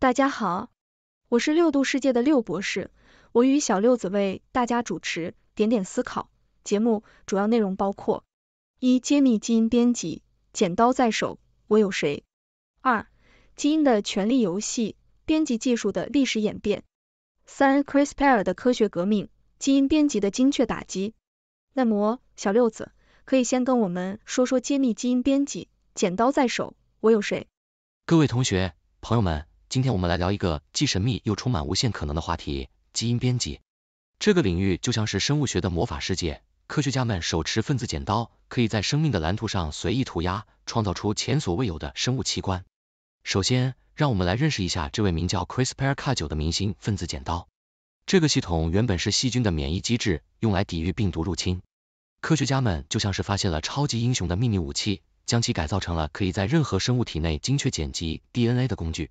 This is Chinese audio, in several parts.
大家好，我是六度世界的六博士，我与小六子为大家主持《点点思考》节目，主要内容包括：一、揭秘基因编辑，剪刀在手，我有谁；二、基因的权力游戏，编辑技术的历史演变；三、CRISPR 的科学革命，基因编辑的精确打击。那么，小六子可以先跟我们说说揭秘基因编辑，剪刀在手，我有谁？各位同学、朋友们。今天我们来聊一个既神秘又充满无限可能的话题——基因编辑。这个领域就像是生物学的魔法世界，科学家们手持分子剪刀，可以在生命的蓝图上随意涂鸦，创造出前所未有的生物器官。首先，让我们来认识一下这位名叫 CRISPR-Cas9 的明星分子剪刀。这个系统原本是细菌的免疫机制，用来抵御病毒入侵。科学家们就像是发现了超级英雄的秘密武器，将其改造成了可以在任何生物体内精确剪辑 DNA 的工具。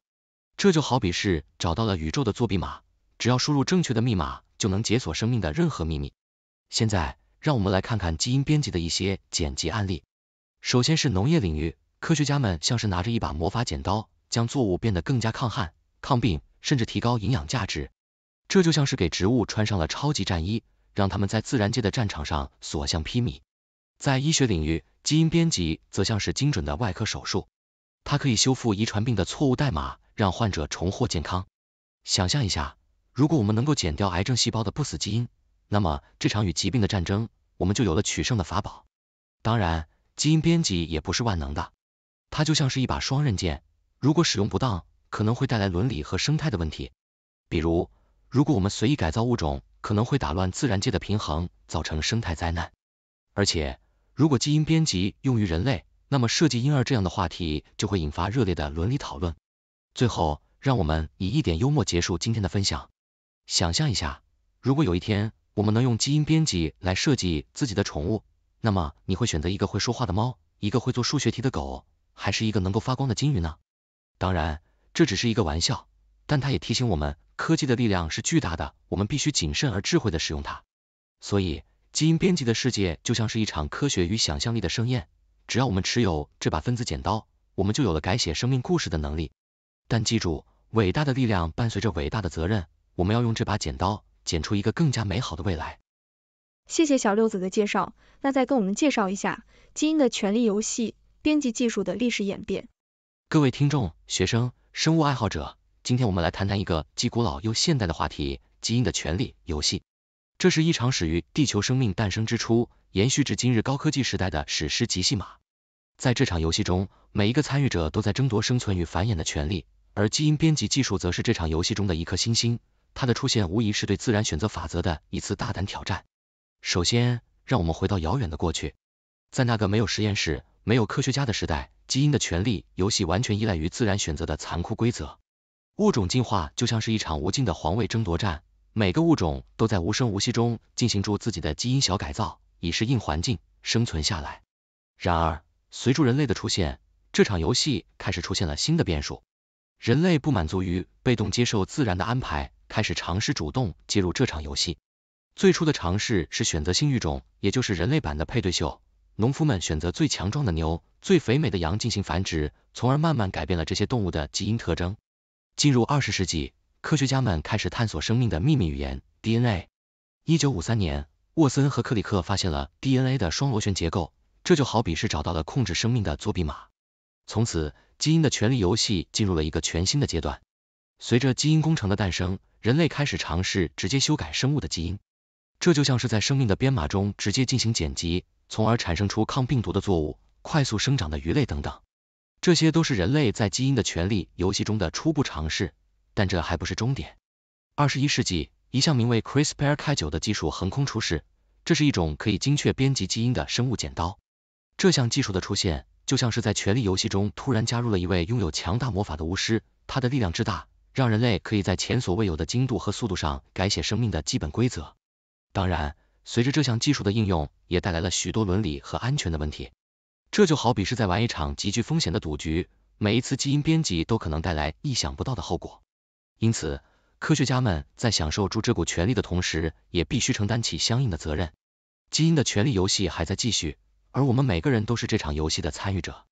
这就好比是找到了宇宙的作弊码，只要输入正确的密码，就能解锁生命的任何秘密。现在，让我们来看看基因编辑的一些剪辑案例。首先是农业领域，科学家们像是拿着一把魔法剪刀，将作物变得更加抗旱、抗病，甚至提高营养价值。这就像是给植物穿上了超级战衣，让他们在自然界的战场上所向披靡。在医学领域，基因编辑则像是精准的外科手术，它可以修复遗传病的错误代码。让患者重获健康。想象一下，如果我们能够剪掉癌症细胞的不死基因，那么这场与疾病的战争，我们就有了取胜的法宝。当然，基因编辑也不是万能的，它就像是一把双刃剑，如果使用不当，可能会带来伦理和生态的问题。比如，如果我们随意改造物种，可能会打乱自然界的平衡，造成生态灾难。而且，如果基因编辑用于人类，那么设计婴儿这样的话题就会引发热烈的伦理讨论。最后，让我们以一点幽默结束今天的分享。想象一下，如果有一天我们能用基因编辑来设计自己的宠物，那么你会选择一个会说话的猫，一个会做数学题的狗，还是一个能够发光的金鱼呢？当然，这只是一个玩笑，但它也提醒我们，科技的力量是巨大的，我们必须谨慎而智慧的使用它。所以，基因编辑的世界就像是一场科学与想象力的盛宴。只要我们持有这把分子剪刀，我们就有了改写生命故事的能力。但记住，伟大的力量伴随着伟大的责任。我们要用这把剪刀，剪出一个更加美好的未来。谢谢小六子的介绍，那再跟我们介绍一下基因的权力游戏，编辑技术的历史演变。各位听众、学生、生物爱好者，今天我们来谈谈一个既古老又现代的话题——基因的权力游戏。这是一场始于地球生命诞生之初，延续至今日高科技时代的史诗级戏码。在这场游戏中，每一个参与者都在争夺生存与繁衍的权利。而基因编辑技术则是这场游戏中的一颗新星，它的出现无疑是对自然选择法则的一次大胆挑战。首先，让我们回到遥远的过去，在那个没有实验室、没有科学家的时代，基因的权利游戏完全依赖于自然选择的残酷规则。物种进化就像是一场无尽的皇位争夺战，每个物种都在无声无息中进行着自己的基因小改造，以适应环境，生存下来。然而，随着人类的出现，这场游戏开始出现了新的变数。人类不满足于被动接受自然的安排，开始尝试主动介入这场游戏。最初的尝试是选择性育种，也就是人类版的配对秀。农夫们选择最强壮的牛、最肥美的羊进行繁殖，从而慢慢改变了这些动物的基因特征。进入二十世纪，科学家们开始探索生命的秘密语言 DNA。一九五三年，沃森和克里克发现了 DNA 的双螺旋结构，这就好比是找到了控制生命的作弊码。从此，基因的权力游戏进入了一个全新的阶段。随着基因工程的诞生，人类开始尝试直接修改生物的基因，这就像是在生命的编码中直接进行剪辑，从而产生出抗病毒的作物、快速生长的鱼类等等。这些都是人类在基因的权力游戏中的初步尝试，但这还不是终点。二十一世纪，一项名为 CRISPR-Cas9 的技术横空出世，这是一种可以精确编辑基因的生物剪刀。这项技术的出现。就像是在权力游戏中突然加入了一位拥有强大魔法的巫师，他的力量之大，让人类可以在前所未有的精度和速度上改写生命的基本规则。当然，随着这项技术的应用，也带来了许多伦理和安全的问题。这就好比是在玩一场极具风险的赌局，每一次基因编辑都可能带来意想不到的后果。因此，科学家们在享受住这股权力的同时，也必须承担起相应的责任。基因的权力游戏还在继续。而我们每个人都是这场游戏的参与者，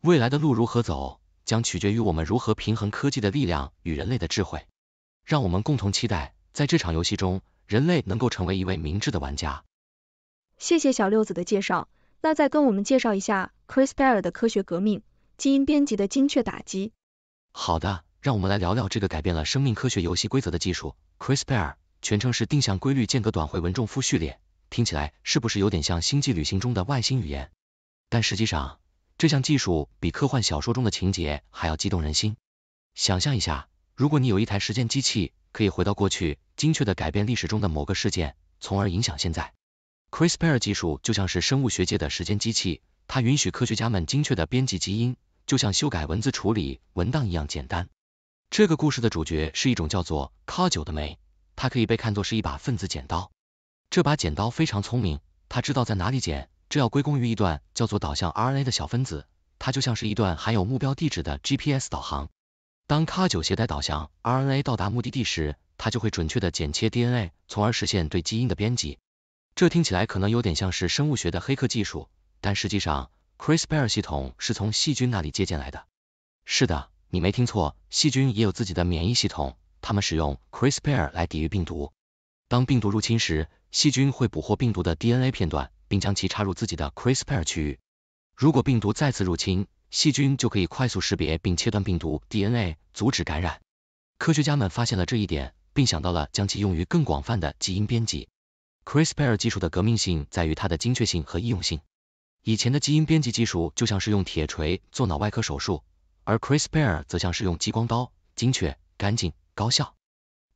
未来的路如何走，将取决于我们如何平衡科技的力量与人类的智慧。让我们共同期待，在这场游戏中，人类能够成为一位明智的玩家。谢谢小六子的介绍，那再跟我们介绍一下 CRISPR 的科学革命，基因编辑的精确打击。好的，让我们来聊聊这个改变了生命科学游戏规则的技术，CRISPR 全称是定向规律间隔短回文重复序列。听起来是不是有点像星际旅行中的外星语言？但实际上，这项技术比科幻小说中的情节还要激动人心。想象一下，如果你有一台时间机器，可以回到过去，精确地改变历史中的某个事件，从而影响现在。CRISPR 技术就像是生物学界的时间机器，它允许科学家们精确地编辑基因，就像修改文字处理文档一样简单。这个故事的主角是一种叫做 Cas9 的酶，它可以被看作是一把分子剪刀。这把剪刀非常聪明，它知道在哪里剪，这要归功于一段叫做导向 RNA 的小分子，它就像是一段含有目标地址的 GPS 导航。当 Cas9 携带导向 RNA 到达目的地时，它就会准确的剪切 DNA，从而实现对基因的编辑。这听起来可能有点像是生物学的黑客技术，但实际上 CRISPR 系统是从细菌那里借鉴来的。是的，你没听错，细菌也有自己的免疫系统，它们使用 CRISPR 来抵御病毒。当病毒入侵时，细菌会捕获病毒的 DNA 片段，并将其插入自己的 CRISPR 区域。如果病毒再次入侵，细菌就可以快速识别并切断病毒 DNA，阻止感染。科学家们发现了这一点，并想到了将其用于更广泛的基因编辑。CRISPR 技术的革命性在于它的精确性和易用性。以前的基因编辑技术就像是用铁锤做脑外科手术，而 CRISPR 则像是用激光刀，精确、干净、高效。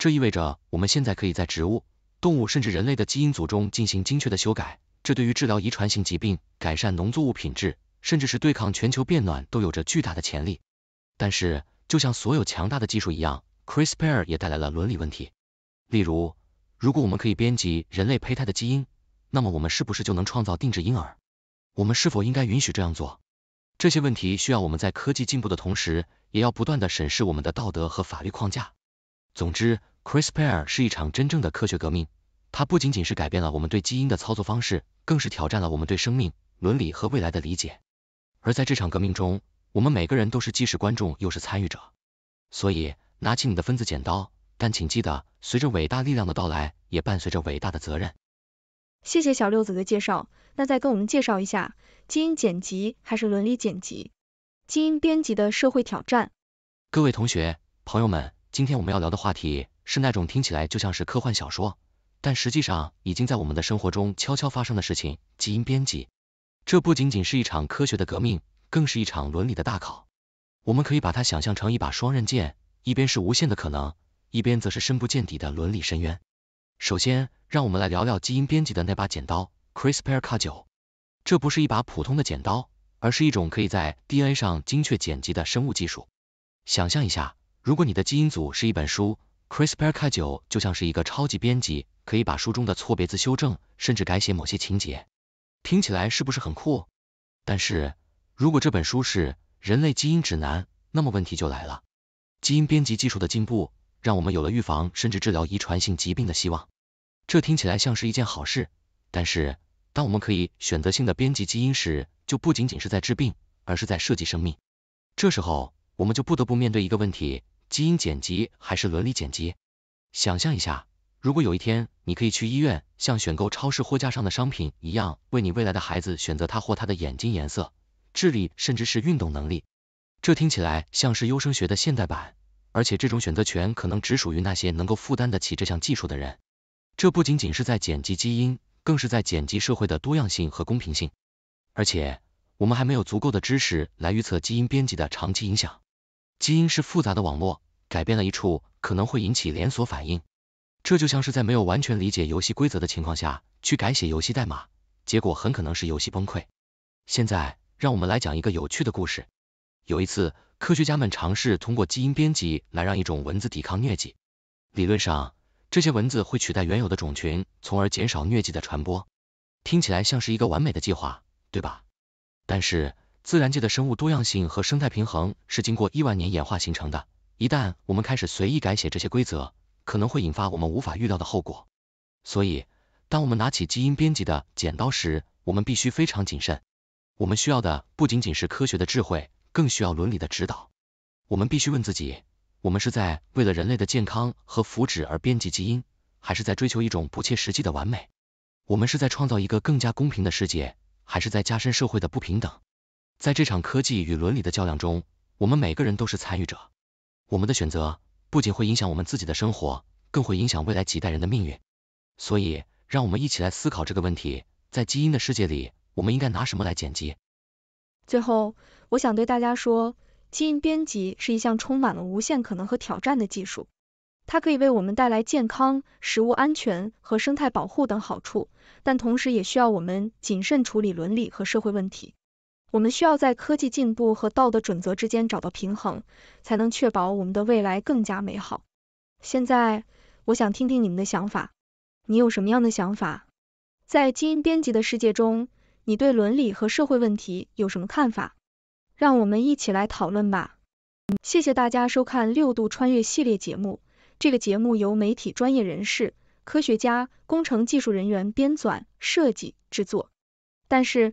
这意味着我们现在可以在植物、动物甚至人类的基因组中进行精确的修改，这对于治疗遗传性疾病、改善农作物品质，甚至是对抗全球变暖都有着巨大的潜力。但是，就像所有强大的技术一样，CRISPR 也带来了伦理问题。例如，如果我们可以编辑人类胚胎的基因，那么我们是不是就能创造定制婴儿？我们是否应该允许这样做？这些问题需要我们在科技进步的同时，也要不断的审视我们的道德和法律框架。总之，CRISPR 是一场真正的科学革命，它不仅仅是改变了我们对基因的操作方式，更是挑战了我们对生命、伦理和未来的理解。而在这场革命中，我们每个人都是既是观众又是参与者。所以，拿起你的分子剪刀，但请记得，随着伟大力量的到来，也伴随着伟大的责任。谢谢小六子的介绍，那再跟我们介绍一下，基因剪辑还是伦理剪辑，基因编辑的社会挑战。各位同学、朋友们，今天我们要聊的话题。是那种听起来就像是科幻小说，但实际上已经在我们的生活中悄悄发生的事情——基因编辑。这不仅仅是一场科学的革命，更是一场伦理的大考。我们可以把它想象成一把双刃剑，一边是无限的可能，一边则是深不见底的伦理深渊。首先，让我们来聊聊基因编辑的那把剪刀 ——CRISPR-Cas9。这不是一把普通的剪刀，而是一种可以在 DNA 上精确剪辑的生物技术。想象一下，如果你的基因组是一本书，CRISPR-Cas9 就像是一个超级编辑，可以把书中的错别字修正，甚至改写某些情节，听起来是不是很酷？但是，如果这本书是人类基因指南，那么问题就来了。基因编辑技术的进步，让我们有了预防甚至治疗遗传性疾病的希望。这听起来像是一件好事，但是当我们可以选择性的编辑基因时，就不仅仅是在治病，而是在设计生命。这时候，我们就不得不面对一个问题。基因剪辑还是伦理剪辑？想象一下，如果有一天你可以去医院，像选购超市货架上的商品一样，为你未来的孩子选择他或他的眼睛颜色、智力，甚至是运动能力，这听起来像是优生学的现代版。而且这种选择权可能只属于那些能够负担得起这项技术的人。这不仅仅是在剪辑基因，更是在剪辑社会的多样性和公平性。而且，我们还没有足够的知识来预测基因编辑的长期影响。基因是复杂的网络，改变了一处可能会引起连锁反应。这就像是在没有完全理解游戏规则的情况下去改写游戏代码，结果很可能是游戏崩溃。现在，让我们来讲一个有趣的故事。有一次，科学家们尝试通过基因编辑来让一种蚊子抵抗疟疾。理论上，这些蚊子会取代原有的种群，从而减少疟疾的传播。听起来像是一个完美的计划，对吧？但是，自然界的生物多样性和生态平衡是经过亿万年演化形成的。一旦我们开始随意改写这些规则，可能会引发我们无法预料的后果。所以，当我们拿起基因编辑的剪刀时，我们必须非常谨慎。我们需要的不仅仅是科学的智慧，更需要伦理的指导。我们必须问自己：我们是在为了人类的健康和福祉而编辑基因，还是在追求一种不切实际的完美？我们是在创造一个更加公平的世界，还是在加深社会的不平等？在这场科技与伦理的较量中，我们每个人都是参与者。我们的选择不仅会影响我们自己的生活，更会影响未来几代人的命运。所以，让我们一起来思考这个问题：在基因的世界里，我们应该拿什么来剪辑？最后，我想对大家说，基因编辑是一项充满了无限可能和挑战的技术。它可以为我们带来健康、食物安全和生态保护等好处，但同时也需要我们谨慎处理伦理和社会问题。我们需要在科技进步和道德准则之间找到平衡，才能确保我们的未来更加美好。现在，我想听听你们的想法，你有什么样的想法？在基因编辑的世界中，你对伦理和社会问题有什么看法？让我们一起来讨论吧。谢谢大家收看《六度穿越》系列节目。这个节目由媒体专业人士、科学家、工程技术人员编纂、设计、制作。但是。